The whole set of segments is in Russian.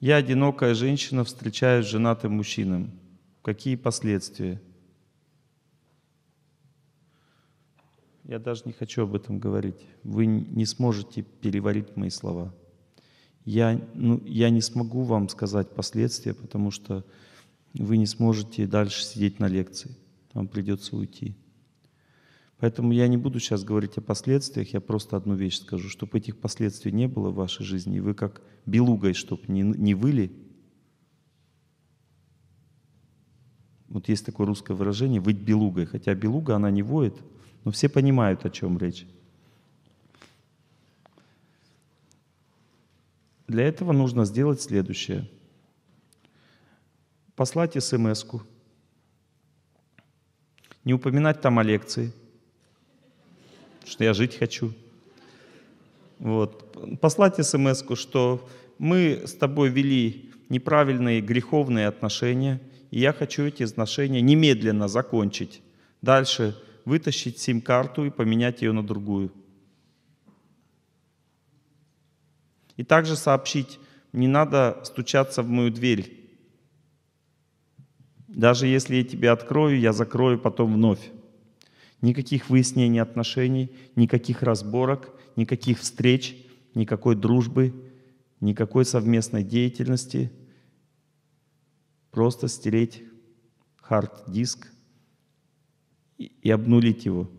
Я одинокая женщина, встречаюсь с женатым мужчином. Какие последствия? Я даже не хочу об этом говорить. Вы не сможете переварить мои слова. Я, ну, я не смогу вам сказать последствия, потому что вы не сможете дальше сидеть на лекции. Вам придется уйти. Поэтому я не буду сейчас говорить о последствиях, я просто одну вещь скажу, чтобы этих последствий не было в вашей жизни, и вы как белугой, чтобы не, не выли. Вот есть такое русское выражение «выть белугой», хотя белуга, она не воет, но все понимают, о чем речь. Для этого нужно сделать следующее. Послать смс -ку. Не упоминать там о лекции – что я жить хочу. Вот. Послать смс что мы с тобой вели неправильные греховные отношения, и я хочу эти отношения немедленно закончить. Дальше вытащить сим-карту и поменять ее на другую. И также сообщить, не надо стучаться в мою дверь. Даже если я тебе открою, я закрою потом вновь. Никаких выяснений отношений, никаких разборок, никаких встреч, никакой дружбы, никакой совместной деятельности. Просто стереть хард-диск и обнулить его.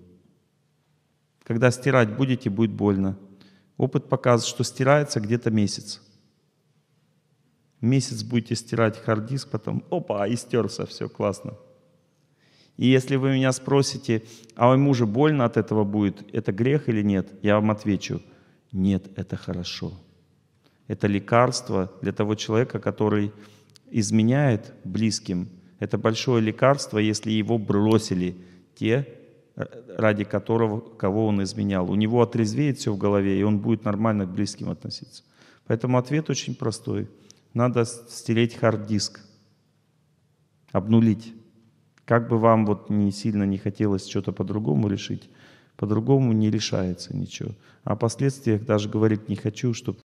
Когда стирать будете, будет больно. Опыт показывает, что стирается где-то месяц. Месяц будете стирать хард-диск, потом опа, и стерся, все классно. И если вы меня спросите, а у мужа больно от этого будет, это грех или нет, я вам отвечу, нет, это хорошо. Это лекарство для того человека, который изменяет близким. Это большое лекарство, если его бросили те, э, ради которого, кого он изменял. У него отрезвеет все в голове, и он будет нормально к близким относиться. Поэтому ответ очень простой. Надо стереть хард-диск, обнулить. Как бы вам вот не сильно не хотелось что-то по-другому решить, по-другому не решается ничего. О последствиях даже говорить не хочу, чтобы